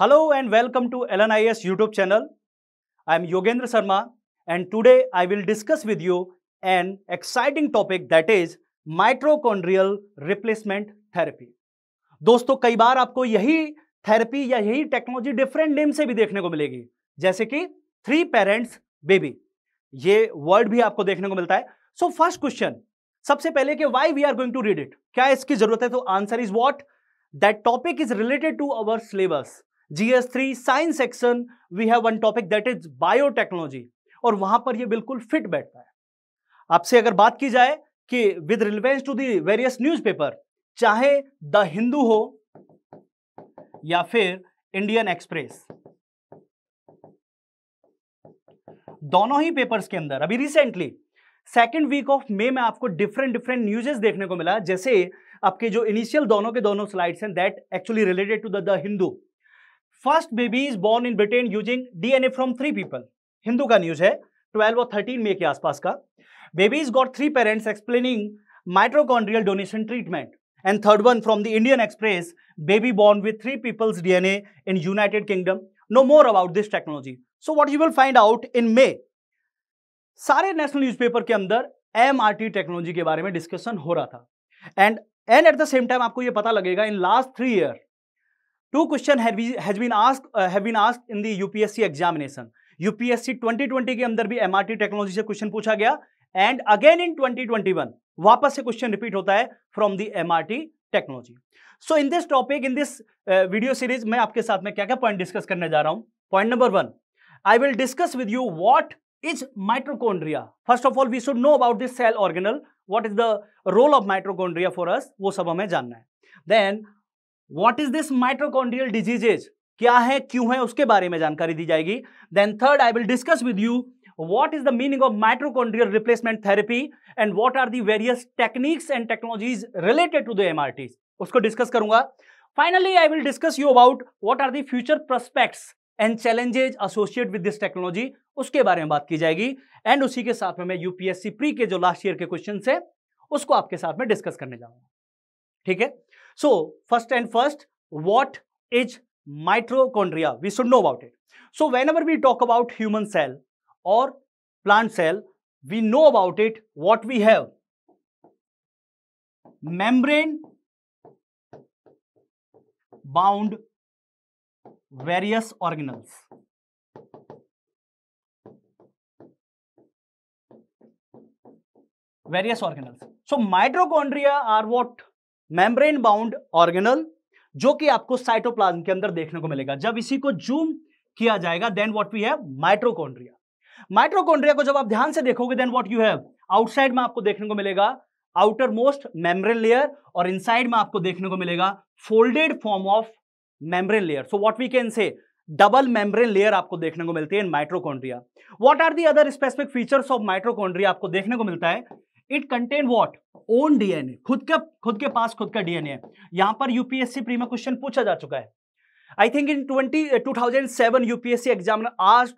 Hello and welcome to LNIS YouTube channel. I am Yogendra Sharma and today I will discuss with you an exciting topic that is mitochondrial replacement therapy. दोस्तों कई बार आपको यही therapy या यही technology different name से भी देखने को मिलेगी जैसे कि थ्री पेरेंट्स बेबी ये वर्ड भी आपको देखने को मिलता है सो फर्स्ट क्वेश्चन सबसे पहले कि why we are going to read it क्या इसकी जरूरत है तो answer is what that topic is related to our syllabus GS three science section we have one topic that is biotechnology और वहां पर ये बिल्कुल फिट बैठता है आपसे अगर बात की जाए कि with relevance to the various newspaper चाहे द हिंदू हो या फिर इंडियन एक्सप्रेस दोनों ही पेपर्स के अंदर अभी recently second week of May में आपको डिफरेंट डिफरेंट न्यूजेस देखने को मिला जैसे आपके जो इनिशियल दोनों के दोनों स्लाइड्स हैं that actually related to the Hindu first baby is born in Britain using DNA from three people Hindu का न्यूज है ट्वेल्व और थर्टीन मे के आसपास का babies got three parents explaining mitochondrial donation treatment and third one from the Indian Express, baby born peoples D N A in United Kingdom know more about this technology so what you will find out in May सारे national paper के अंदर M technology के बारे में discussion हो रहा था and and at the same time आपको यह पता लगेगा in last three year two question have, has been asked uh, have been asked in the UPSC 2020 के अंदर भी एमआरटी टेक्नोलॉजी से क्वेश्चन पूछा गया एंड अगेन इन 2021 वापस से क्वेश्चन रिपीट होता है from the MRT technology so in this topic in this video series मैं आपके साथ में क्या क्या पॉइंट डिस्कस करने जा रहा हूं point number one I will discuss with you what is mitochondria first of all we should know about this cell organelle what is the role of mitochondria for us वो सब हमें जानना है then what is this mitochondrial diseases क्या है क्यों है उसके बारे में जानकारी दी जाएगी then third I will discuss with you what is the meaning of mitochondrial replacement therapy and what are the various techniques and technologies related to the M उसको डिस्कस करूंगा finally I will discuss you about what are the future prospects and challenges associate with this technology उसके बारे में बात की जाएगी and उसी के साथ में यूपीएससी प्री के जो लास्ट ईयर के क्वेश्चन है उसको आपके साथ में डिस्कस करने जाऊंगा ठीक है So first and first, what is mitochondria? We should know about it. So whenever we talk about human cell or plant cell, we know about it, what we have. Membrane bound various organelles. Various organelles. So mitochondria are what membrane bound organelle जो कि आपको cytoplasm के अंदर देखने को मिलेगा जब इसी को जूम किया जाएगा then what we have mitochondria mitochondria को जब आप ध्यान से देखोगे then what you have outside में आपको देखने को मिलेगा आउटर मोस्ट मेम्ब्रेन लेयर और इनसाइड में आपको देखने को मिलेगा folded form of membrane layer so what we can say double membrane layer आपको देखने को मिलती है in mitochondria what are the other specific features of mitochondria आपको देखने को मिलता है it contain what own DNA खुद का खुद के पास खुद का डीएनए यहां पर यूपीएससी प्रीमा क्वेश्चन पूछा जा चुका है I think in twenty two thousand seven UPSC exam आज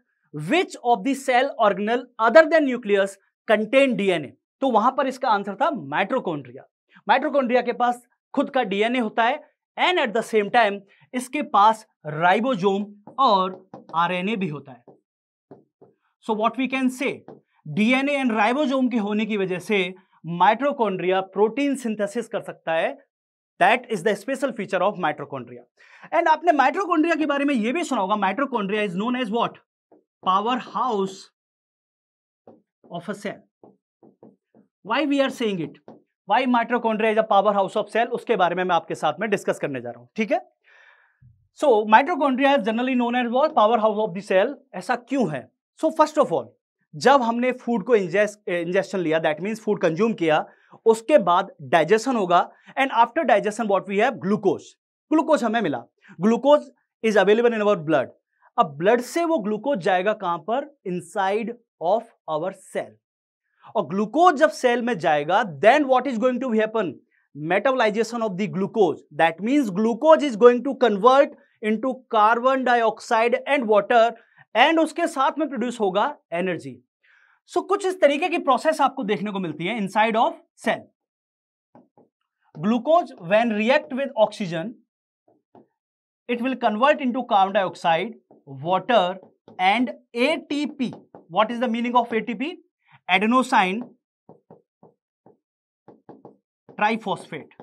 which of the cell organelle other than nucleus contain DNA तो वहां पर इसका आंसर था माइट्रोकोन्ड्रिया माइट्रोकोन्ड्रिया के पास खुद का डीएनए होता है and at the same time इसके पास राइबोजोम और आरएनए भी होता है so what we can say DNA and ribosome के होने की वजह से माइट्रोकॉन्ड्रिया प्रोटीन सिंथेसिस कर सकता है that is the special feature of mitochondria and आपने माइट्रोकॉन्ड्रिया के बारे में यह भी सुना होगा mitochondria is known as what power house of a cell why we are saying it why mitochondria is a power house of cell उसके बारे में मैं आपके साथ में डिस्कस करने जा रहा हूं ठीक है so mitochondria is generally known as what power house of the cell ऐसा क्यों है सो फर्स्ट ऑफ ऑल जब हमने फूड को इंजेस्ट लिया दैट मीन्स फूड कंज्यूम किया उसके बाद डाइजेशन होगा and after digestion what we have glucose glucose हमें मिला glucose is available in our blood अब ब्लड से वो ग्लूकोज जाएगा कहां पर इनसाइड ऑफ आवर सेल और ग्लूकोज जब सेल में जाएगा then what is going to happen metabolization of the glucose that means glucose is going to convert to carbon dioxide and water and उसके साथ में प्रोड्यूस होगा एनर्जी सो so, कुछ इस तरीके की प्रोसेस आपको देखने को मिलती है inside of cell glucose when react with oxygen it will convert into carbon dioxide water and ATP what is the meaning of ATP adenosine triphosphate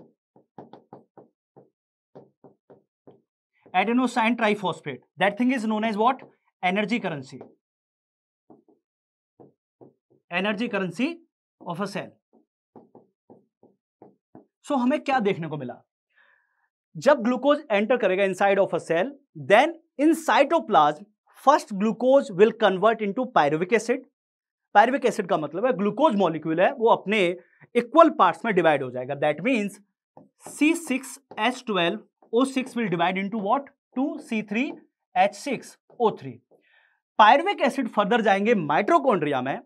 adenosine triphosphate that thing is known as what energy currency energy currency of a cell so हमें क्या देखने को मिला जब glucose enter करेगा inside of a cell then in cytoplasm first glucose will convert into pyruvic acid pyruvic acid का मतलब है ग्लूकोज मॉलिक्यूल है वो अपने इक्वल पार्ट्स में डिवाइड हो जाएगा that means C six H twelve O six will divide into what two C three H six O three pyruvic acid further जाएंगे माइट्रोकोन्ड्रिया में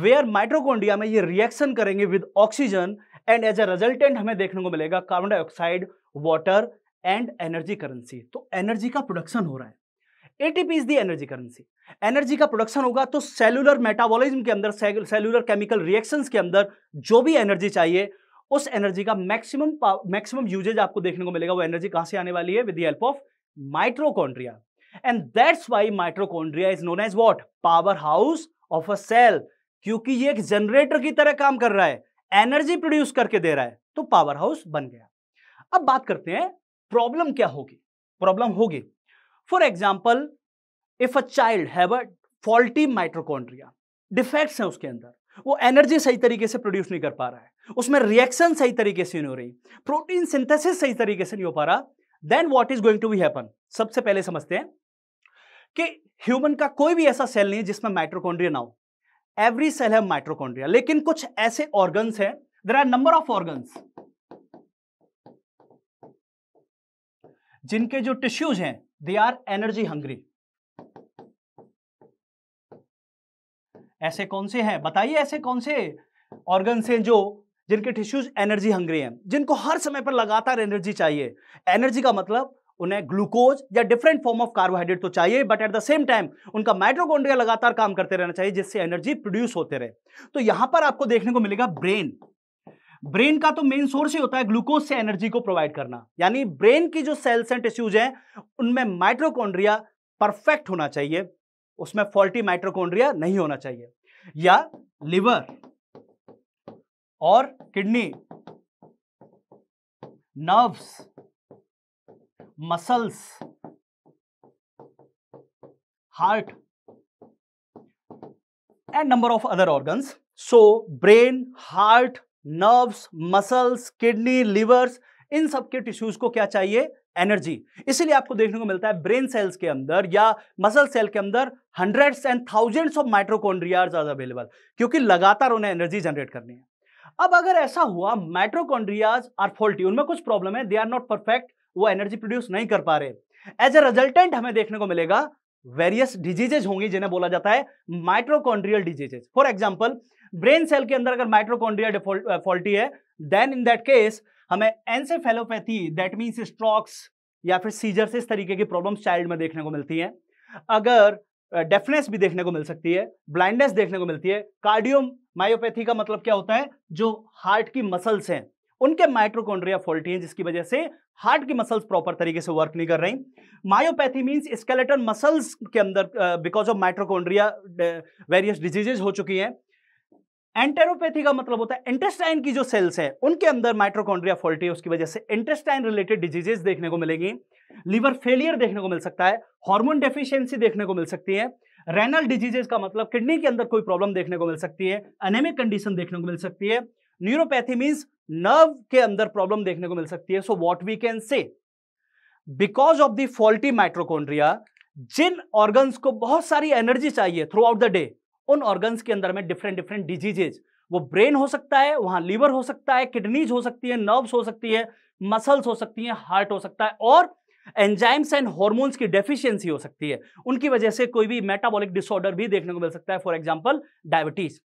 वेयर माइट्रोकोन्ड्रिया में ये रिएक्शन करेंगे with oxygen and as a resultant हमें देखने को मिलेगा carbon dioxide water and energy currency तो एनर्जी का प्रोडक्शन हो रहा है ATP is the energy currency energy का प्रोडक्शन होगा तो सेलुलर मेटाबॉलिज्म के अंदर सेलुलर केमिकल रिएक्शन के अंदर जो भी एनर्जी चाहिए उस एनर्जी का मैक्सिमम मैक्सिमम यूजेज आपको देखने को मिलेगा वो एनर्जी कहां से आने वाली है with the help of mitochondria and that's why mitochondria is known as what power house of a cell क्योंकि ये एक जनरेटर की तरह काम कर रहा है एनर्जी प्रोड्यूस करके दे रहा है तो पावर हाउस बन गया अब बात करते हैं प्रॉब्लम क्या होगी प्रॉब्लम होगी for example if a child have a faulty mitochondria defects हैं उसके अंदर वो एनर्जी सही तरीके से प्रोड्यूस नहीं कर पा रहा है उसमें रिएक्शन सही तरीके से नहीं हो रही प्रोटीन सिंथेसिस सही तरीके से नहीं हो पा रहा then what is going to be happen सबसे पहले समझते हैं कि ह्यूमन का कोई भी ऐसा सेल नहीं है जिसमें माइट्रोकॉन्ड्रिया ना हो एवरी सेल है माइट्रोकॉन्ड्रिया लेकिन कुछ ऐसे ऑर्गन्स हैं there are number of organs जिनके जो टिश्यूज हैं दे आर एनर्जी हंग्री ऐसे कौन से हैं बताइए ऐसे कौन से ऑर्गन हैं जो जिनके टिश्यूज एनर्जी हंग्री हैं जिनको हर समय पर लगातार एनर्जी चाहिए एनर्जी का मतलब उन्हें ग्लूकोज या डिफरेंट फॉर्म ऑफ कार्बोहाइड्रेट तो चाहिए but at the same time उनका माइट्रोकोन्ड्रिया लगातार काम करते रहना चाहिए जिससे एनर्जी प्रोड्यूस होते रहे तो यहां पर आपको देखने को मिलेगा ब्रेन ब्रेन का तो मेन सोर्स ही होता है ग्लूकोज से एनर्जी को प्रोवाइड करना यानी ब्रेन की जो सेल्स एंड टिश्यूज हैं उनमें माइट्रोकोन्ड्रिया परफेक्ट होना चाहिए उसमें फॉल्टी माइट्रोकोन्ड्रिया नहीं होना चाहिए या लिवर और kidney nerves muscles heart and number of other organs so brain heart nerves muscles kidney livers इन सब के टिश्यूज को क्या चाहिए एनर्जी इसलिए आपको देखने को मिलता है ब्रेन सेल्स के अंदर या मसल सेल के अंदर hundreds and thousands of mitochondrias आज अवेलेबल क्योंकि लगातार उन्हें एनर्जी जनरेट करनी है अब अगर ऐसा हुआ माइट्रोकॉन्ड्रियाज आर फॉल्टी उनमें कुछ प्रॉब्लम है दे आर नॉट परफेक्ट वो एनर्जी प्रोड्यूस नहीं कर पा रहे एज ए रिजल्टेंट हमें देखने को मिलेगा वेरियस डिजीजेज होंगी जिन्हें बोला जाता है mitochondrial diseases for example brain cell के अंदर अगर माइट्रोकॉन्ड्रिया फॉल्टी है देन इन दैट केस हमें एनसेफेलोपैथी दैट मीन्स स्ट्रॉक्स या फिर सीजर्स इस तरीके की प्रॉब्लम्स चाइल्ड में देखने को मिलती हैं अगर डेफनेस भी देखने को मिल सकती है ब्लाइंडनेस देखने को मिलती है कार्डियोमायोपैथी का मतलब क्या होता है जो हार्ट की मसल्स हैं उनके माइट्रोकोन्ड्रिया फॉल्टी है जिसकी वजह से हार्ट की मसल्स प्रॉपर तरीके से वर्क नहीं कर रही मायोपैथी मीन्स स्केलेटन मसल्स के अंदर because of mitochondria various diseases हो चुकी हैं एंटेरोपैथी का मतलब होता है इंटेस्टाइन की जो सेल्स हैं उनके अंदर माइट्रोकॉन्ड्रिया फॉल्टी है उसकी वजह से इंटेस्टाइन रिलेटेड डिजीजेस देखने को मिलेंगी लिवर फेलियर देखने को मिल सकता है हार्मोन डेफिशिएंसी देखने को मिल सकती है रेनल डिजीजेस का मतलब किडनी के अंदर कोई प्रॉब्लम देखने को मिल सकती है अनेमिक कंडीशन देखने को मिल सकती है न्यूरोपैथी मीन्स नर्व के अंदर प्रॉब्लम देखने को मिल सकती है so what we can say because of the faulty mitochondria जिन ऑर्गन्स को बहुत सारी एनर्जी चाहिए थ्रू आउट द डे उन ऑर्गन्स के अंदर में डिफरेंट डिफरेंट डिजीजेज वो ब्रेन हो सकता है वहां लीवर हो सकता है किडनीज हो सकती है नर्व्स हो सकती है मसल्स हो सकती हैं हार्ट हो सकता है और एंजाइम्स एंड हॉर्मोन्स की डेफिशिएंसी हो सकती है उनकी वजह से कोई भी मेटाबॉलिक डिसऑर्डर भी देखने को मिल सकता है फॉर एग्जाम्पल डायबिटीज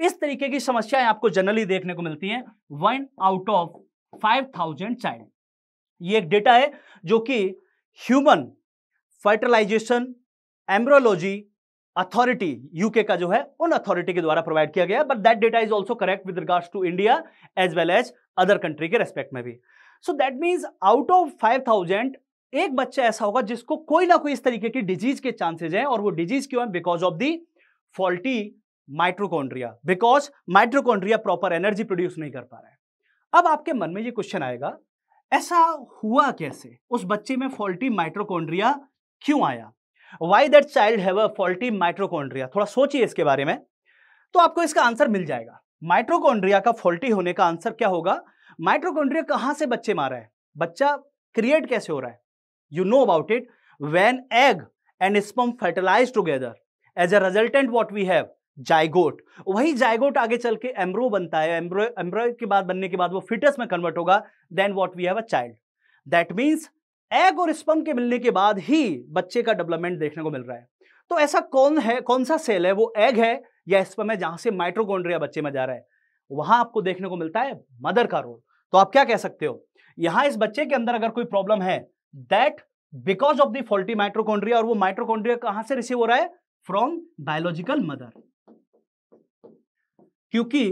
इस तरीके की समस्याएं आपको जनरली देखने को मिलती हैं one out of five thousand child ये एक डेटा है जो कि human fertilisation embryology authority UK का जो है उन अथॉरिटी के द्वारा प्रोवाइड किया गया but that data is also correct with regard to India as well as other country के रेस्पेक्ट में भी so that means out of five thousand एक बच्चा ऐसा होगा जिसको कोई ना कोई इस तरीके की डिजीज के चांसेज हैं और वो डिजीज क्यों है because of the faulty mitochondria because mitochondria proper energy produce नहीं कर पा रहा है अब आपके मन में ये क्वेश्चन आएगा ऐसा हुआ कैसे उस बच्चे में फॉल्टी माइट्रोकॉन्ड्रिया क्यों आया why that child have a faulty mitochondria थोड़ा सोचिए इसके बारे में तो आपको इसका आंसर मिल जाएगा माइट्रोकॉन्ड्रिया का फॉल्टी होने का आंसर क्या होगा माइट्रोकॉन्ड्रिया कहां से बच्चे मारा है बच्चा क्रिएट कैसे हो रहा है you know about it when egg and sperm fertilise together as a resultant what we have zygote वही जायगोट आगे चल के एम्ब्रो बनता है एम्ब्रो एम्ब्रो के बाद बनने के बाद वो फिटस में कन्वर्ट होगा then what we have a child that means egg और स्पम के मिलने के बाद ही बच्चे का डेवलपमेंट देखने को मिल रहा है तो ऐसा कौन है कौन सा सेल है वो एग है या स्पम है जहां से माइट्रोकोन्ड्रिया बच्चे में जा रहा है वहां आपको देखने को मिलता है मदर का रोल तो आप क्या कह सकते हो यहां इस बच्चे के अंदर अगर कोई प्रॉब्लम है that because of the faulty mitochondria और वो माइट्रोकोन्ड्रिया कहां से रिसीव हो रहा है फ्रॉम बायोलॉजिकल मदर क्योंकि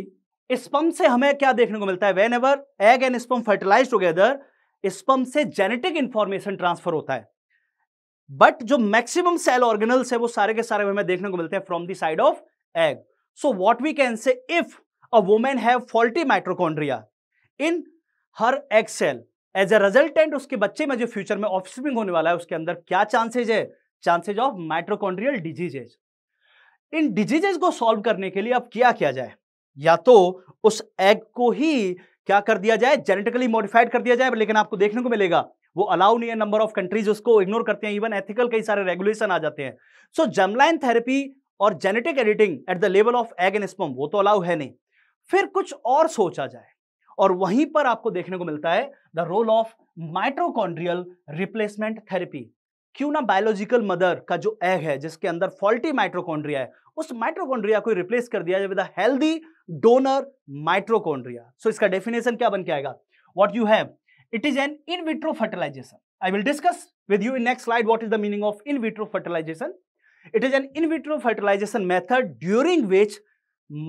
स्पम से हमें क्या देखने को मिलता है whenever egg and sperm fertilise together sperm से जेनेटिक इंफॉर्मेशन ट्रांसफर होता है बट जो मैक्सिमम सेल ऑर्गेनल्स है वो सारे के सारे हमें देखने को मिलते हैं from the side of egg so what we can say if a women have faulty mitochondria in her egg cell as a resultant उसके बच्चे में जो फ्यूचर में ऑफस्प्रिंग होने वाला है उसके अंदर क्या चांसेज है चांसेज ऑफ माइट्रोकॉन्ड्रियल डिजीजेज इन डिजीजेज को सॉल्व करने के लिए अब क्या किया जाए या तो उस एग को ही क्या कर दिया जाए जेनेटिकली मॉडिफाइड कर दिया जाए लेकिन आपको देखने को मिलेगा वो अलाउ नहीं है नंबर ऑफ कंट्रीज उसको इग्नोर करते हैं इवन एथिकल कई सारे रेगुलेशन आ जाते हैं सो जमलाइन थेरेपी और genetic editing at the level of egg and sperm वो तो अलाउ है नहीं फिर कुछ और सोचा जाए और वहीं पर आपको देखने को मिलता है the role of mitochondrial replacement therapy क्यों ना बायोलॉजिकल मदर का जो एग है जिसके अंदर फॉल्टी माइट्रोकॉन्ड्रिया है उस माइट्रोकॉन्ड्रिया को रिप्लेस कर दिया जाए with healthy donor mitochondria so इसका डेफिनेशन क्या बन के आएगा what you have it is an in vitro fertilisation I will discuss with you in next slide what is the meaning of in vitro fertilisation it is an in vitro fertilisation method during which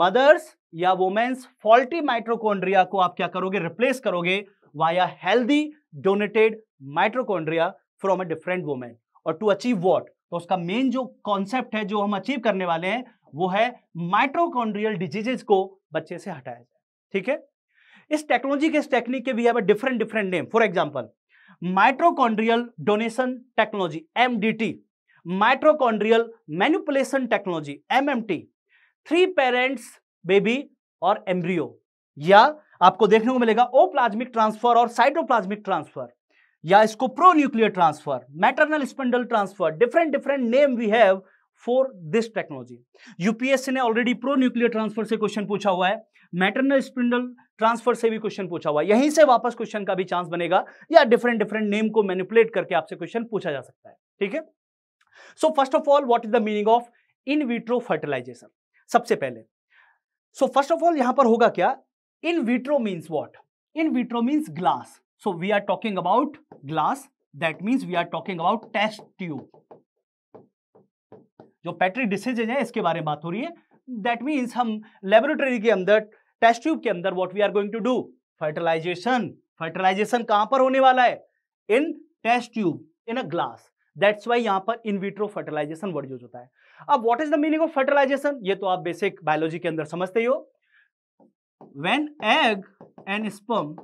mothers या women's faulty mitochondria को आप क्या करोगे replace करोगे via healthy donated mitochondria from a different women और to achieve what तो उसका main जो कॉन्सेप्ट है जो हम अचीव करने वाले हैं वो है माइट्रोकॉन्ड्रियल डिजीजेस को बच्चे से हटाया जाए ठीक है इस टेक्नोलॉजी के इस टेक्निक के we have a different different name for example mitochondrial donation technology MDT mitochondrial manipulation technology T three parents baby और एम्ब्रियो या आपको देखने को मिलेगा ओ प्लाज्मिक ट्रांसफर और साइटोप्लाज्मिक ट्रांसफर या इसको pronuclear transfer maternal spindle transfer different different name we have for this technology UPSC ने ऑलरेडी प्रो न्यूक्लियर ट्रांसफर से क्वेश्चन पूछा हुआ है मैटरनल स्पिंडल ट्रांसफर से भी क्वेश्चन पूछा हुआ है यहीं से वापस क्वेश्चन का भी चांस बनेगा या डिफरेंट डिफरेंट नेम को मैनिपुलेट करके आपसे क्वेश्चन पूछा जा सकता है ठीक है so first of all what is the meaning of in vitro fertilisation सबसे पहले सो फर्स्ट ऑफ ऑल यहां पर होगा क्या in vitro means what in vitro means glass so we are talking about glass that means we are talking about test tube जो पैट्री डिशेजेज हैं इसके बारे में बात हो रही है दैट मीन्स हम लेबोरेटरी के अंदर टेस्ट ट्यूब के अंदर what we are going to do fertilisation fertilisation कहां पर होने वाला है in test tube in a glass that's why यहां पर in vitro fertilisation word use होता है अब what is the meaning of fertilisation ये तो आप बेसिक बायोलॉजी के अंदर समझते ही हो when egg and sperm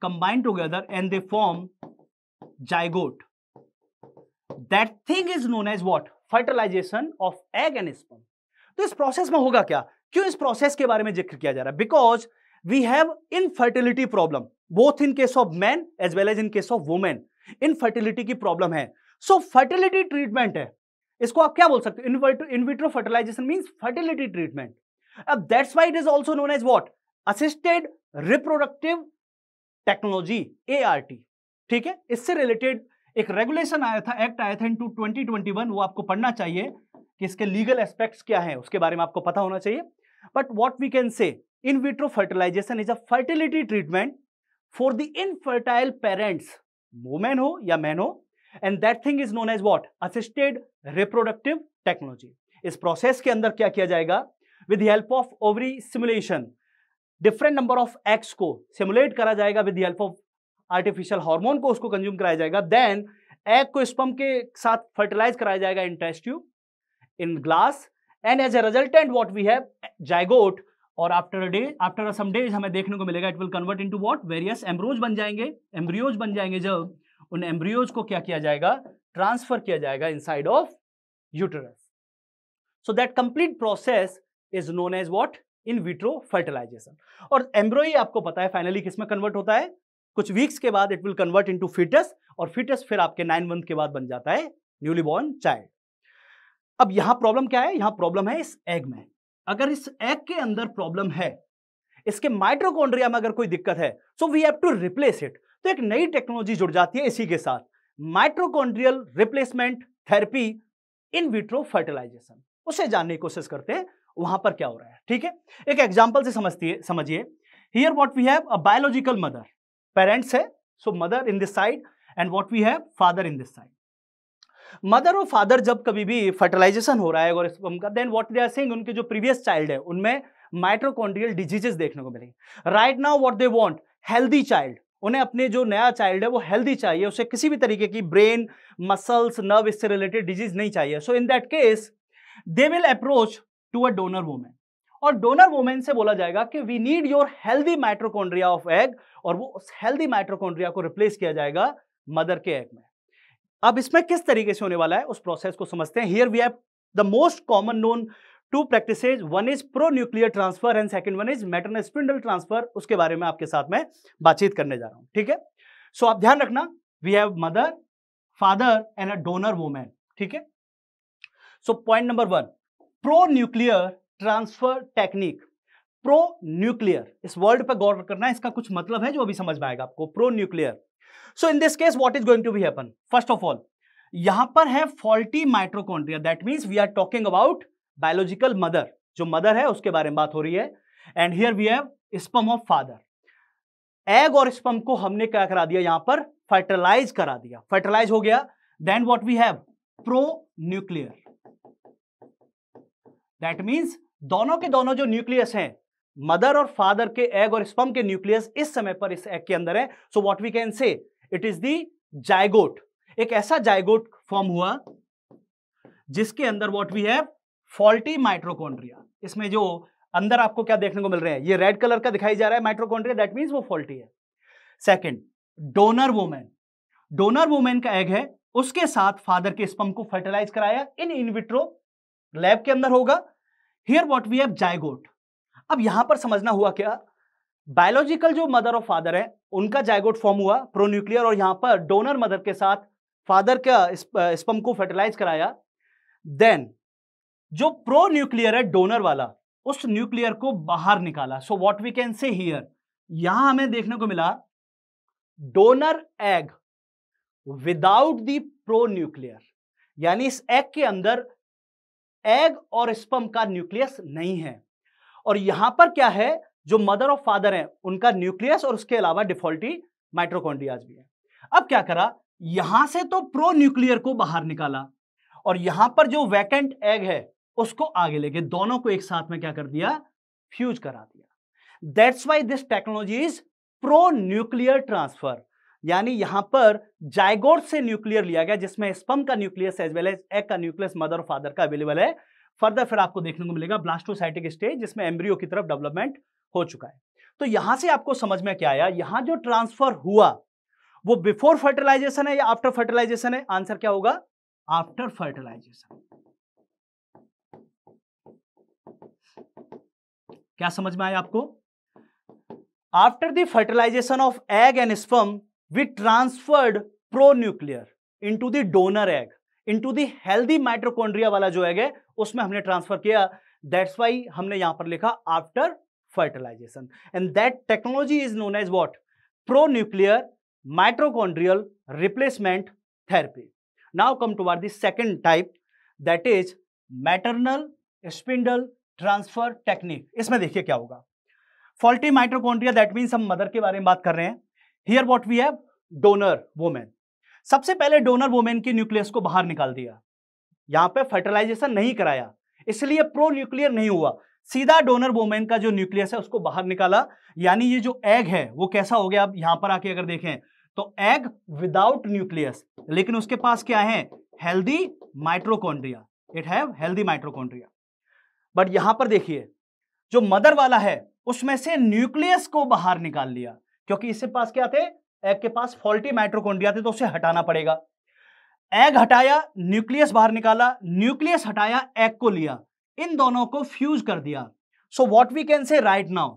combine together and they form zygote. That thing is known as what? Fertilization of egg and sperm. तो इस प्रोसेस में होगा क्या क्यों इस प्रोसेस के बारे में जिक्र किया जा रहा है because we have infertility problem both in case of man as well as in case of women infertility की प्रॉब्लम है सो फर्टिलिटी ट्रीटमेंट है इसको आप क्या बोल सकते हो in vitro fertilisation means fertility treatment अब that's why it is also known as what assisted reproductive technology A ठीक है इससे रिलेटेड एक रेगुलेशन आया था एक्ट आया था in two twenty twenty one वो आपको पढ़ना चाहिए कि इसके लीगल एस्पेक्ट्स क्या है उसके बारे में आपको पता होना चाहिए but what we can say in vitro fertilisation is a fertility treatment for the infertile parents women हो या मैन हो and that thing is known as what assisted reproductive technology इस प्रोसेस के अंदर क्या किया जाएगा with help of ovary simulation different number of eggs को सिमुलेट करा जाएगा with help of artificial hormone को उसको कंज्यूम कराया जाएगा देन एग को स्पम के साथ फर्टिलाइज कराया जाएगा in test tube in glass and as a resultant what we have zygote और after day after some days हमें देखने को मिलेगा it will convert into what various embryos बन जाएंगे एम्ब्रियोज बन जाएंगे जब उन एम्ब्रियोज को क्या किया जाएगा ट्रांसफर किया जाएगा in side of uterus so that complete process is known as what in vitro fertilisation और एम्ब्रोई आपको पता है फाइनली किसमें कन्वर्ट होता है कुछ वीक्स के बाद it will convert into foetus और फिटस फिर आपके नाइन मंथ के बाद बन जाता है न्यूली बॉर्न चाइल्ड अब यहां प्रॉब्लम क्या है यहां प्रॉब्लम है इस एग में अगर इस एग के अंदर प्रॉब्लम है इसके माइट्रोकॉन्ड्रिया में अगर कोई दिक्कत है so we have to replace it तो एक नई टेक्नोलॉजी जुड़ जाती है इसी के साथ mitochondrial replacement therapy in vitro fertilisation उसे जानने की कोशिश करते हैं वहां पर क्या हो रहा है ठीक है एक एग्जाम्पल से समझती समझिए here what we have a biological mother parents है so mother in this side and what we have father in this side mother और फादर जब कभी भी फर्टिलाइजेशन हो रहा है और का then what they are saying उनके जो प्रीवियस चाइल्ड है उनमें माइट्रोकॉन्ड्रियल डिजीजेस देखने को मिलेंगे right now what they want healthy child उन्हें अपने जो नया चाइल्ड है वो हेल्दी चाहिए उसे किसी भी तरीके की ब्रेन मसल्स नर्व इससे रिलेटेड डिजीज नहीं चाहिए so in that case they will approach to a donor women और डोनर वोमेन से बोला जाएगा कि we need your healthy mitochondria of egg और वो उस हेल्दी माइट्रोकोन्ड्रिया को रिप्लेस किया जाएगा मदर के एग में अब इसमें किस तरीके से होने वाला है उस प्रोसेस को समझते हैं here we have the most common known to practice one is pronuclear transfer and second one is maternal spindle transfer उसके बारे में आपके साथ में बातचीत करने जा रहा हूं ठीक है सो आप ध्यान रखना we have mother father and a donor women ठीक है so point number one pronuclear transfer technique pronuclear इस वर्ड पर गौर करना है इसका कुछ मतलब है जो अभी समझ में आएगा आपको pronuclear so in this case what is going to be happen first of all यहां पर है faulty mitochondria that means we are talking about biological mother जो मदर है उसके बारे में बात हो रही है and here we have sperm of father egg और स्पम को हमने क्या करा दिया यहां पर फर्टिलाइज करा दिया फर्टिलाइज हो गया then what we have pronuclear that means दोनों के दोनों जो न्यूक्लियस हैं मदर और फादर के एग और स्पम के न्यूक्लियस इस समय पर इस एग के अंदर है so what we can say it is the zygote एक ऐसा जायगोट फॉर्म हुआ जिसके अंदर what we have faulty mitochondria इसमें जो अंदर आपको क्या देखने को मिल रहे हैं ये रेड कलर का दिखाई जा रहा है माइट्रोकॉन्ड्रिया दैट मीन्स वो फॉल्टी है second donor women donor women का एग है उसके साथ फादर के स्पम को फर्टिलाइज कराया इन इनविट्रो लैब के अंदर होगा here what we have zygote अब यहां पर समझना हुआ क्या बायोलॉजिकल जो मदर और फादर है उनका जायगोट फॉर्म हुआ प्रोन्यूक्लियर और यहां पर डोनर मदर के साथ फादर का स्पम को फर्टिलाइज कराया देन जो प्रो न्यूक्लियर है डोनर वाला उस न्यूक्लियर को बाहर निकाला so what we can say here यहां हमें देखने को मिला donor egg without the pronuclear यानी इस एग के अंदर एग और स्पम का न्यूक्लियस नहीं है और यहां पर क्या है जो मदर और फादर है उनका न्यूक्लियस और उसके अलावा डिफॉल्टी माइट्रोकॉन्ड्रियाज भी है अब क्या करा यहां से तो प्रो न्यूक्लियर को बाहर निकाला और यहां पर जो वैकेंट एग है उसको आगे लेके दोनों को एक साथ में क्या कर दिया फ्यूज करा दिया that's why this technology is pronuclear transfer यानी यहां पर जायगोट से न्यूक्लियर लिया गया जिसमें स्पम का nucleus as well as egg का न्यूक्लियस मदर और फादर का अवेलेबल है फर्दर फिर आपको देखने को मिलेगा ब्लास्टोसाइटिक स्टेज जिसमें एम्ब्रियो की तरफ डेवलपमेंट हो चुका है तो यहां से आपको समझ में क्या आया यहां जो ट्रांसफर हुआ वो बिफोर फर्टिलाइजेशन है या आफ्टर फर्टिलाइजेशन है आंसर क्या होगा आफ्टर फर्टिलाइजेशन क्या समझ में आया आपको after the fertilisation of egg and sperm we transferred pronuclear into donor egg into healthy mitochondria वाला जो एग है उसमें हमने ट्रांसफर किया दैट्स वाई हमने यहां पर लिखा after fertilisation and that technology is known as what pronuclear mitochondrial replacement therapy now come to our second type that is maternal spindle transfer technique इसमें देखिए क्या होगा फॉल्टी माइट्रोकॉन्ड्रिया दैट मीन्स हम mother के बारे में बात कर रहे हैं here what we have donor women सबसे पहले डोनर वोमेन की न्यूक्लियस को बाहर निकाल दिया यहां पे फर्टिलाइजेशन नहीं कराया इसलिए प्रो न्यूक्लियर नहीं हुआ सीधा डोनर वोमेन का जो न्यूक्लियस है उसको बाहर निकाला यानी ये जो एग है वो कैसा हो गया आप यहां पर आके अगर देखें तो एग विदाउट न्यूक्लियस लेकिन उसके पास क्या है healthy mitochondria it have healthy mitochondria but यहां पर देखिए जो मदर वाला है उसमें से न्यूक्लियस को बाहर निकाल लिया क्योंकि इसके पास क्या थे एग के पास फॉल्टी माइट्रोकॉन्ड्रिया थे तो उसे हटाना पड़ेगा एग हटाया न्यूक्लियस बाहर निकाला न्यूक्लियस हटाया एग को लिया इन दोनों को फ्यूज कर दिया so what we can say right now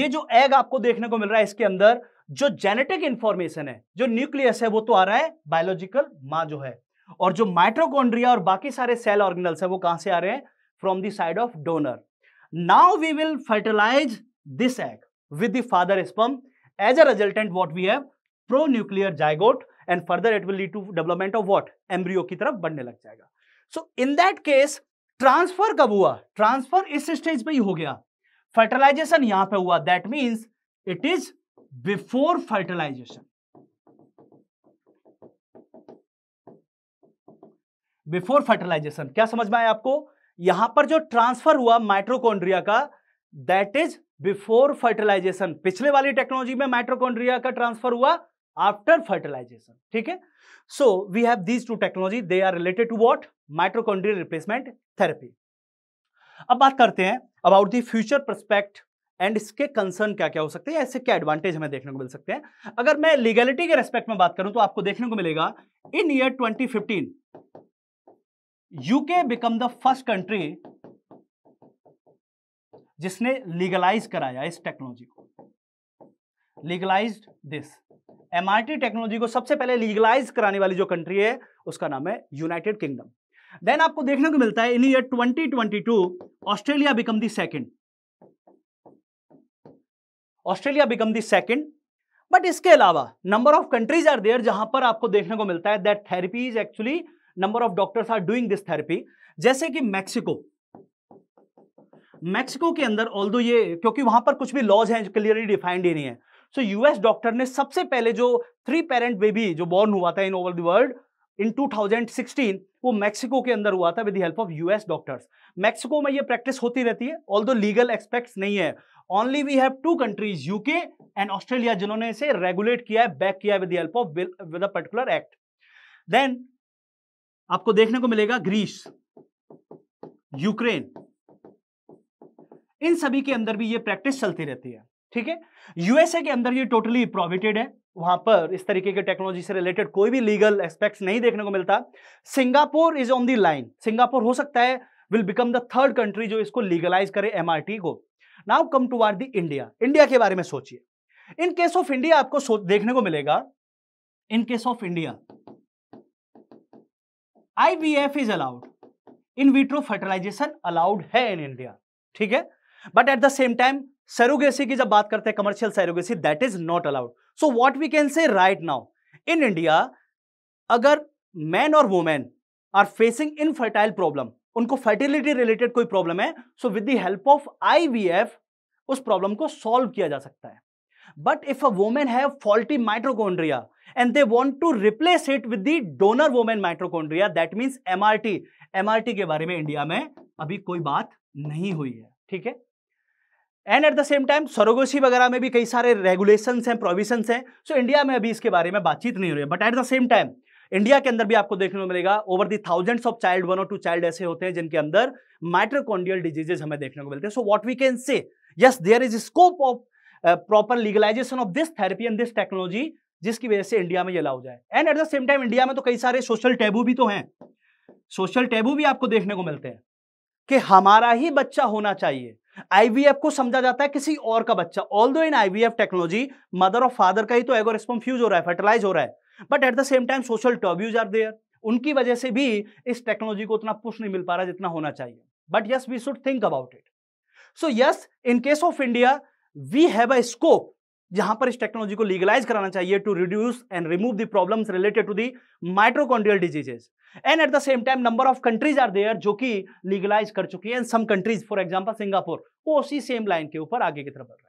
ये जो एग आपको देखने को मिल रहा है इसके अंदर जो जेनेटिक इंफॉर्मेशन है जो न्यूक्लियस है वो तो आ रहा है बायोलॉजिकल माँ जो है और जो माइट्रोकॉन्ड्रिया और बाकी सारे सेल ऑर्गेनल्स है वो कहां से आ रहे हैं from the side of donor now we will fertilise this egg with the father sperm as a resultant what we have pronuclear zygote and further it will lead to development of what embryo की तरफ बढ़ने लग जाएगा so in that case transfer कब हुआ transfer इस stage पर ही हो गया फर्टिलाइजेशन यहां पर हुआ that means it is before fertilisation before fertilisation क्या समझ में आए आपको यहां पर जो ट्रांसफर हुआ माइट्रोकोन्ड्रिया का दैट इज बिफोर फर्टिलाइजेशन पिछले वाली टेक्नोलॉजी में माइट्रोकॉन्ड्रिया का ट्रांसफर हुआ आफ्टर फर्टिलाइजेशन ठीक है so we have these two technology they are related to what mitochondrial replacement therapy अब बात करते हैं about the future prospect and इसके कंसर्न क्या क्या हो सकते हैं ऐसे क्या एडवांटेज हमें देखने को मिल सकते हैं अगर मैं लीगैलिटी के रेस्पेक्ट में बात करूं तो आपको देखने को मिलेगा in year 2015 UK become the first country जिसने लीगलाइज कराया इस टेक्नोलॉजी को लीगलाइज दिस एमआरटी टेक्नोलॉजी को सबसे पहले लीगलाइज कराने वाली जो कंट्री है उसका नाम है यूनाइटेड किंगडम देन आपको देखने को मिलता है in year 2022 Australia become the second Australia become the second but इसके अलावा number of countries are there जहां पर आपको देखने को मिलता है that therapy is actually number of doctors are doing this therapy जैसे कि मैक्सिको मैक्सिको के अंदर ऑल ये क्योंकि वहां पर कुछ भी लॉज हैं क्लियरली डिफाइंड ही नहीं है सो यूएस डॉक्टर ने सबसे पहले जो थ्री पेरेंट बेबी जो बॉर्न हुआ था in over the world in 2016 वो मैक्सिको के अंदर हुआ था with help of US doctors Mexico में ये प्रैक्टिस होती रहती है ऑल दो लीगल एक्सपेक्ट नहीं है only we have two countries UK and Australia जिन्होंने इसे रेगुलेट किया है बैक किया with help of with a particular act then आपको देखने को मिलेगा ग्रीस यूक्रेन इन सभी के अंदर भी ये प्रैक्टिस चलती रहती है ठीक है यूएसए के अंदर ये टोटली प्रोविटेड है वहां पर इस तरीके के टेक्नोलॉजी से रिलेटेड कोई भी लीगल एस्पेक्ट्स नहीं देखने को मिलता Singapore is on the line Singapore हो सकता है will become the third country जो इसको लीगलाइज करे एम को now come toward the India India के बारे में सोचिए इन केस ऑफ इंडिया आपको देखने को मिलेगा in case of India IVF is allowed in vitro fertilisation allowed है इन इंडिया ठीक है but at the same time surrogacy की जब बात करते हैं commercial surrogacy that is not allowed so what we can say right now in India अगर man और women are facing infertile problem उनको फर्टिलिटी रिलेटेड कोई प्रॉब्लम है so with the help of IVF उस प्रॉब्लम को solve किया जा सकता है but if a women have faulty mitochondria and they want to replace it with the donor women mitochondria that means MRT MRT के बारे में इंडिया में अभी कोई बात नहीं हुई है ठीक है and at the same time surrogacy वगैरह में भी कई सारे रेगुलेशन हैं प्रोविजन हैं सो इंडिया में अभी इसके बारे में बातचीत नहीं हो रही है but at the same time India के अंदर भी आपको देखने को मिलेगा over the thousands of child one और टू चाइल्ड ऐसे होते हैं जिनके अंदर माइट्रोकॉन्डियल डिजीजेज हमें देखने को मिलते हैं so what we can say yes there is scope of proper legalisation of this therapy and this technology जिसकी वजह से इंडिया में ये अलाउ जाए and at the same time India में तो कई सारे सोशल टैबू भी तो हैं सोशल टैबू भी आपको देखने को मिलते हैं कि हमारा ही बच्चा होना चाहिए आईवीएफ को समझा जाता है किसी और का बच्चा although in IVF technology mother और फादर का ही तो एगोरिस्पम फ्यूज हो रहा है फर्टिलाइज हो रहा है but at the same time social taboos are there उनकी वजह से भी इस टेक्नोलॉजी को उतना पुष्ट नहीं मिल पा रहा जितना होना चाहिए but yes we should think about it so yes in case of India we have a scope जहां पर इस टेक्नोलॉजी को लीगलाइज कराना चाहिए to reduce and remove the problems related to the mitochondrial diseases and at the same time number of countries are there जो कि लीगलाइज कर चुकी है and some countries for example Singapore वो उसी सेम लाइन के ऊपर आगे की तरफ बढ़ रहा है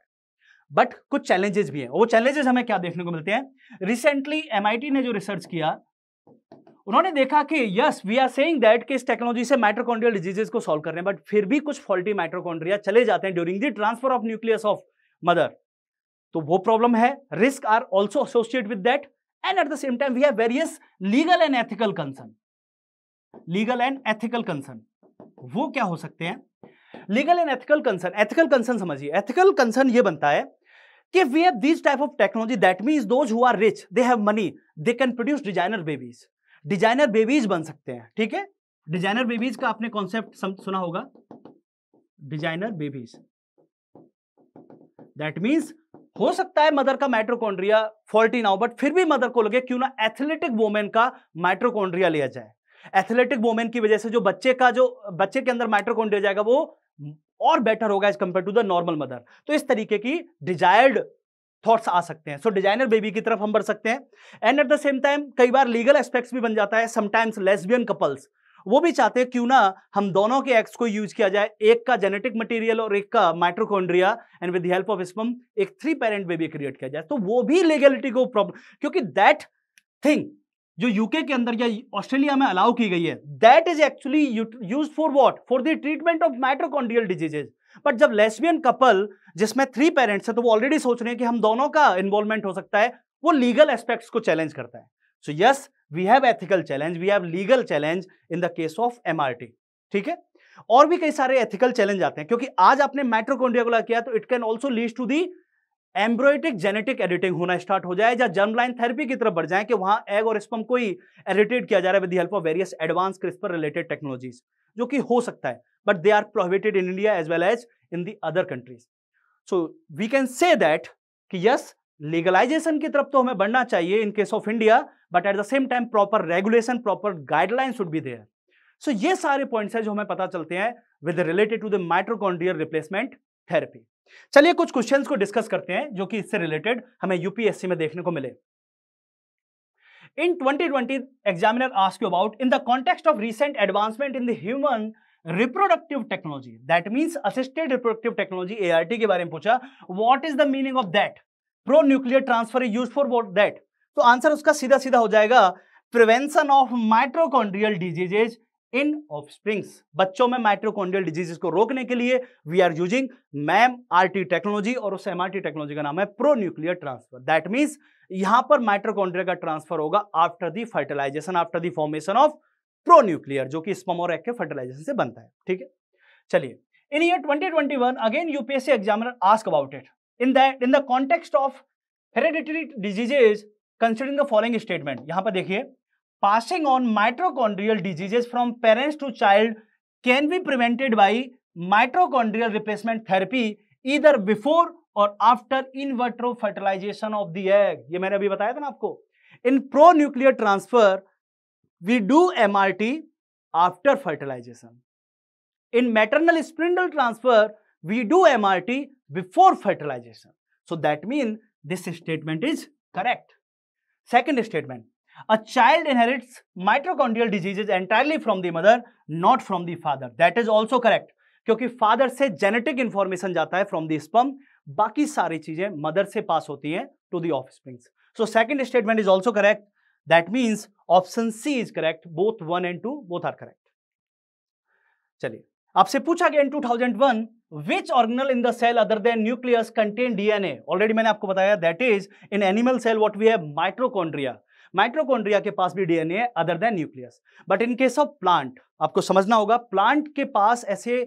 बट कुछ चैलेंजेस भी हैं वो चैलेंजेस हमें क्या देखने को मिलते हैं रिसेंटली एम ने जो रिसर्च किया उन्होंने देखा कि yes we are saying that कि इस टेक्नोलॉजी से माइट्रोकॉन्ड्रियल डिजीजेस को सॉल्व कर रहे हैं बट फिर भी कुछ फॉल्टी माइट्रोकॉन्ड्रिया चले जाते हैं during the transfer of nucleus of mother तो वो प्रॉब्लम है risk are also associate with that and at the same time we have various legal and ethical concern legal and ethical concern वो क्या हो सकते हैं legal and ethical concern ethical concern समझिए ethical concern ये बनता है कि we have this type of technology that means those who are rich they have money they can produce designer babies designer babies बन सकते हैं ठीक है डिजाइनर बेबीज का आपने कॉन्सेप्ट सुना होगा डिजाइनर बेबीज दैट मीन्स हो सकता है मदर का माइट्रोकॉन्ड्रिया फॉल्टी ना हो बट फिर भी मदर को लगे क्यों ना एथलेटिक वोमेन का माइट्रोकॉन्ड्रिया लिया जाए एथलेटिक वोमेन की वजह से जो बच्चे का जो बच्चे के अंदर माइट्रोकॉन्ड्रिया जाएगा वो और बेटर होगा as compare to the normal mother तो इस तरीके की डिजायर्ड थॉट्स आ सकते हैं सो डिजाइनर बेबी की तरफ हम बढ़ सकते हैं and at the same time कई बार लीगल एस्पेक्ट्स भी बन जाता है समटाइम्स लेसबियन कपल्स वो भी चाहते हैं क्यों ना हम दोनों के एक्स को यूज किया जाए एक का जेनेटिक मटेरियल और एक का mitochondria and with help of sperm एक थ्री पेरेंट बेबी क्रिएट किया जाए तो वो भी लीगलिटी को प्रॉब्लम क्योंकि दैट थिंग जो यूके के अंदर या ऑस्ट्रेलिया में अलाउ की गई है that is actually use for what for the treatment of mitochondrial diseases but जब लेस्बियन कपल जिसमें थ्री पेरेंट्स है तो वो ऑलरेडी सोच रहे हैं कि हम दोनों का इन्वॉल्वमेंट हो सकता है वो लीगल एस्पेक्ट्स को चैलेंज करता है so yes we have ethical challenge we have legal challenge in the case of M ठीक है और भी कई सारे एथिकल चैलेंज आते हैं क्योंकि आज आपने माइट्रोकॉन्डिया को किया तो it can also lead to the embryonic genetic editing होना स्टार्ट हो जाए या जर्म लाइन थेरेपी की तरफ बढ़ जाए कि वहां एग और स्पम को ही एडिटेड किया जा रहा है with help of various advance CRISPR related technologies जो कि हो सकता है but they are prohibited in India as well as in the other countries so we can say that कि यस लीगलाइजेशन की तरफ तो हमें बढ़ना चाहिए in case of India but at the same time proper regulation proper guideline should be there so ये सारे points हैं जो हमें पता चलते हैं with related to the mitochondrial replacement therapy चलिए कुछ क्वेश्चंस को डिस्कस करते हैं जो कि इससे रिलेटेड हमें यूपीएससी में देखने को मिले in 2020 twenty examiner ask you about in the context of recent advancement in the human reproductive technology that means assisted reproductive technology ART के बारे में पूछा what is the meaning of that pronuclear transfer use for what that तो answer उसका सीधा सीधा हो जाएगा prevention of mitochondrial diseases in ऑफ स्प्रिंग्स बच्चों में माइट्रोकॉन्ड्रियल डिजीजेस को रोकने के लिए we are using ma'am MRT technology और उस एमआरटी टेक्नोलॉजी का नाम है pronuclear transfer that means यहां पर माइट्रोकॉन्ड्रिया का ट्रांसफर होगा after the fertilisation after the formation of pronuclear जो कि स्पमोर के फर्टिलाइजेशन से बनता है ठीक है चलिए in year 2021 again UPSC examiner ask about it in that in the context of hereditary diseases considering the following statement यहां पर देखिए passing on mitochondrial diseases from parents to child can be prevented by mitochondrial replacement therapy either before or after in vitro fertilization of the egg. ये मैंने अभी बताया था ना आपको. In pronuclear transfer, we do MRT after fertilization. In maternal spindle transfer, we do MRT before fertilization. So that means this statement is correct. Second statement, a child inherits mitochondrial diseases entirely from the mother not from the father that is also correct क्योंकि father से genetic information जाता है from the sperm बाकी सारी चीजें mother से पास होती हैं to the offsprings so second statement is also correct that means option C is correct both one and two both are correct चलिए आपसे पूछा गया in 2001 which organelle in the cell other than nucleus contain DNA already मैंने आपको बताया that is in animal cell what we have mitochondria mitochondria के पास भी DNA other than nucleus but in case of plant आपको समझना होगा plant के पास ऐसे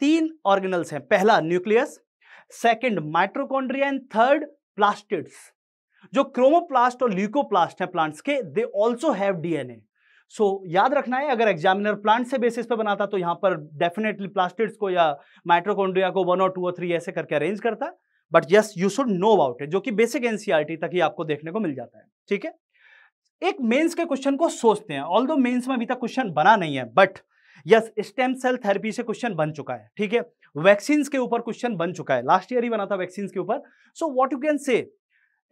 तीन ऑर्गेनल्स हैं पहला nucleus second mitochondria and third plastids जो क्रोमोप्लास्ट और ल्यूकोप्लास्ट हैं प्लांट्स के they also have DNA so याद रखना है अगर एग्जामिनर प्लांट से बेसिस पे बनाता तो यहां पर डेफिनेटली प्लास्टिड्स को या माइट्रोकॉन्ड्रिया को वन और टू और थ्री ऐसे करके अरेंज करता but yes you should know about it जो कि बेसिक एनसीआरटी तक ही आपको देखने को मिल जाता है ठीक है एक मेंस के क्वेश्चन को सोचते हैं ऑल दो में अभी तक क्वेश्चन बना नहीं है but yes stem cell therapy से क्वेश्चन बन चुका है ठीक है वैक्सीन के ऊपर क्वेश्चन बन चुका है लास्ट ईयर ही बना था वैक्सीन के ऊपर सो वॉट यू कैन से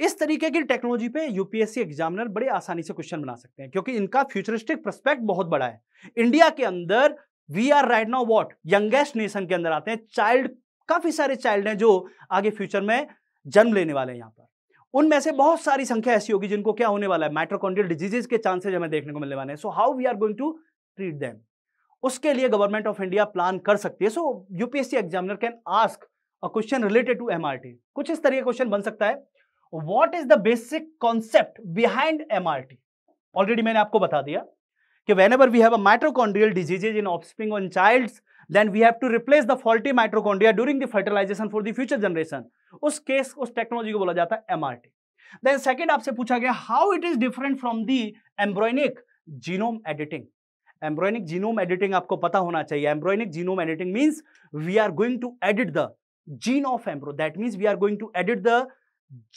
इस तरीके की टेक्नोलॉजी पे यूपीएससी एग्जामिनर बड़े आसानी से क्वेश्चन बना सकते हैं क्योंकि इनका फ्यूचरिस्टिक प्रस्पेक्ट बहुत बड़ा है इंडिया के अंदर we are right now what youngest nation के अंदर आते हैं चाइल्ड काफी सारे चाइल्ड हैं जो आगे फ्यूचर में जन्म लेने वाले हैं यहाँ पर उनमें से बहुत सारी संख्या ऐसी होगी जिनको क्या होने वाला है माइट्रोकॉन्ड्रियल डिजीजेस के चांसेज हमें देखने को मिलने वाले हैं so how we are going to treat them उसके लिए गवर्नमेंट ऑफ इंडिया प्लान कर सकती है so UPSC examiner can ask a question related to M कुछ इस तरह का क्वेश्चन बन सकता है what is the basic concept behind M already मैंने आपको बता दिया कि when whenever we have a mitochondrial diseases in offspring on childs then we have to replace the faulty mitochondria during the fertilization for the future generation उस case उस technology को बोला जाता है एमआरटी देन सेकेंड आपसे पूछा गया how it is different from the embryonic genome editing embryonic genome editing आपको पता होना चाहिए embryonic genome editing means we are going to edit the gene of embryo that means we are going to edit the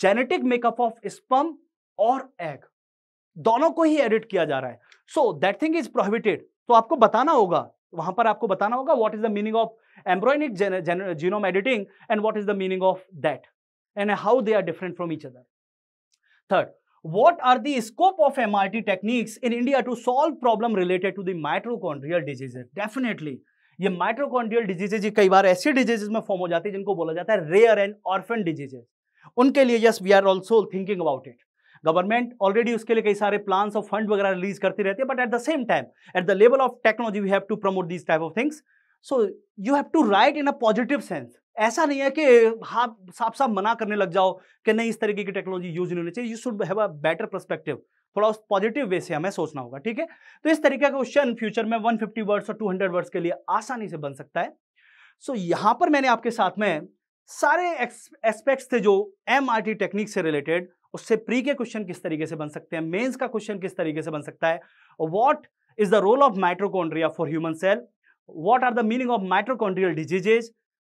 genetic makeup of sperm और egg दोनों को ही edit किया जा रहा है so that thing is prohibited तो आपको बताना होगा वहां पर आपको बताना होगा what is the meaning of embryonic genome editing and what is the meaning of that and how they are different from each other third what the scope of M R T techniques in India to solve problem related to the mitochondrial diseases definitely ये mitochondrial diseases कई बार ऐसी diseases में form हो जाती है जिनको बोला जाता है रेयर एंड ऑर्फन डिजीजेज उनके लिए yes we are also thinking about it government already उसके लिए कई सारे प्लान्स और फंड वगैरह रिलीज करती रहती है but at the same time at the level of technology we have to promote this type of things so you have to write in a positive sense ऐसा नहीं है कि हाँ साफ साफ मना करने लग जाओ कि नहीं इस तरीके की टेक्नोलॉजी यूज नहीं होनी चाहिए you should have a better perspective थोड़ा उस पॉजिटिव वे से हमें सोचना होगा ठीक है तो इस तरीके का क्वेश्चन फ्यूचर में फिफ्टी वर्ड्स और हंड्रेड वर्ड्स के लिए आसानी से बन सकता है सो so, यहाँ पर मैंने आपके साथ में सारे एस्पेक्ट्स थे जो एम आर टी टेक्निक से रिलेटेड उससे प्री के क्वेश्चन किस तरीके से बन सकते हैं मेंस का क्वेश्चन किस तरीके से बन सकता है what is the role of mitochondria for human cell what are the meaning of mitochondrial diseases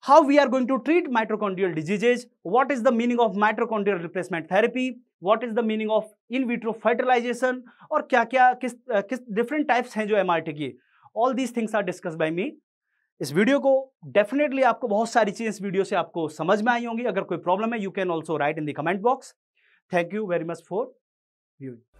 how we are going to treat mitochondrial diseases what is the meaning of mitochondrial replacement therapy what is the meaning of in vitro fertilisation और क्या क्या किस किस different types हैं जो M की all these things are discuss by me इस video को डेफिनेटली आपको बहुत सारी चीजें इस वीडियो से आपको समझ में आई होंगी अगर कोई प्रॉब्लम है you can also write in the comment box Thank you very much for viewing.